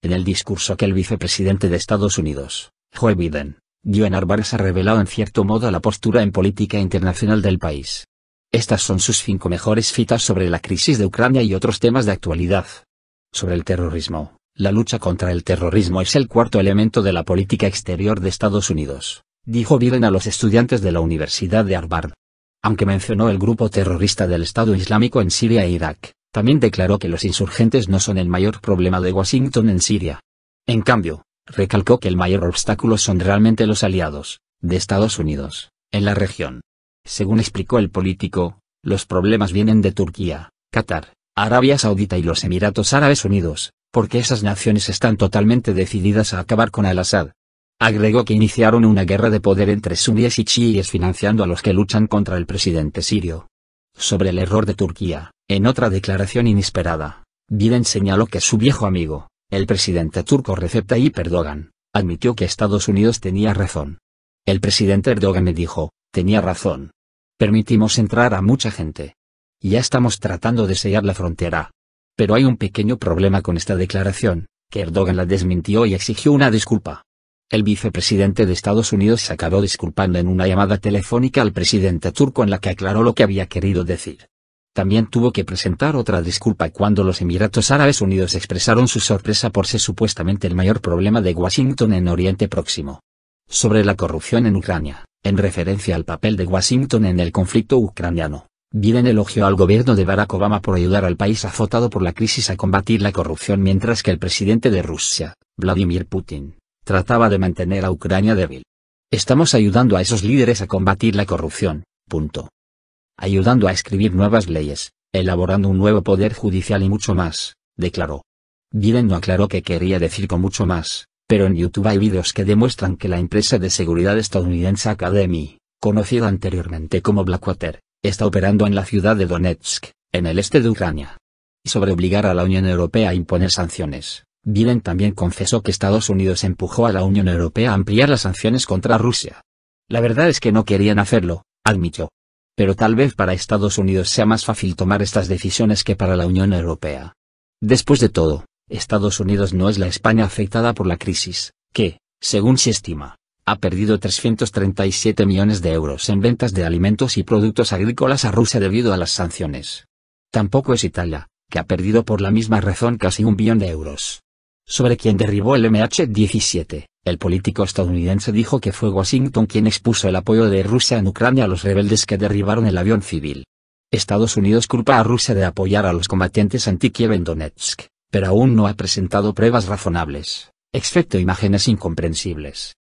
En el discurso que el vicepresidente de Estados Unidos, Joe Biden, dio en se ha revelado en cierto modo la postura en política internacional del país. Estas son sus cinco mejores citas sobre la crisis de Ucrania y otros temas de actualidad. Sobre el terrorismo, la lucha contra el terrorismo es el cuarto elemento de la política exterior de Estados Unidos, dijo Biden a los estudiantes de la Universidad de Harvard. Aunque mencionó el grupo terrorista del Estado Islámico en Siria e Irak, también declaró que los insurgentes no son el mayor problema de Washington en Siria. En cambio, recalcó que el mayor obstáculo son realmente los aliados, de Estados Unidos, en la región. Según explicó el político, los problemas vienen de Turquía, Qatar, Arabia Saudita y los Emiratos Árabes Unidos, porque esas naciones están totalmente decididas a acabar con al-Assad. Agregó que iniciaron una guerra de poder entre suníes y chiíes financiando a los que luchan contra el presidente sirio. Sobre el error de Turquía, en otra declaración inesperada, Biden señaló que su viejo amigo, el presidente turco Recep Tayyip Erdogan, admitió que Estados Unidos tenía razón. El presidente Erdogan le dijo, tenía razón. Permitimos entrar a mucha gente. Ya estamos tratando de sellar la frontera. Pero hay un pequeño problema con esta declaración, que Erdogan la desmintió y exigió una disculpa. El vicepresidente de Estados Unidos se acabó disculpando en una llamada telefónica al presidente turco en la que aclaró lo que había querido decir también tuvo que presentar otra disculpa cuando los Emiratos Árabes Unidos expresaron su sorpresa por ser supuestamente el mayor problema de Washington en Oriente Próximo. Sobre la corrupción en Ucrania, en referencia al papel de Washington en el conflicto ucraniano, Biden elogio al gobierno de Barack Obama por ayudar al país azotado por la crisis a combatir la corrupción mientras que el presidente de Rusia, Vladimir Putin, trataba de mantener a Ucrania débil. Estamos ayudando a esos líderes a combatir la corrupción, punto ayudando a escribir nuevas leyes, elaborando un nuevo poder judicial y mucho más, declaró. Biden no aclaró que quería decir con mucho más, pero en YouTube hay vídeos que demuestran que la empresa de seguridad estadounidense Academy, conocida anteriormente como Blackwater, está operando en la ciudad de Donetsk, en el este de Ucrania. Y sobre obligar a la Unión Europea a imponer sanciones, Biden también confesó que Estados Unidos empujó a la Unión Europea a ampliar las sanciones contra Rusia. La verdad es que no querían hacerlo, admitió pero tal vez para Estados Unidos sea más fácil tomar estas decisiones que para la Unión Europea. Después de todo, Estados Unidos no es la España afectada por la crisis, que, según se estima, ha perdido 337 millones de euros en ventas de alimentos y productos agrícolas a Rusia debido a las sanciones. Tampoco es Italia, que ha perdido por la misma razón casi un billón de euros. Sobre quien derribó el MH17, el político estadounidense dijo que fue Washington quien expuso el apoyo de Rusia en Ucrania a los rebeldes que derribaron el avión civil. Estados Unidos culpa a Rusia de apoyar a los combatientes anti-Kiev en Donetsk, pero aún no ha presentado pruebas razonables, excepto imágenes incomprensibles.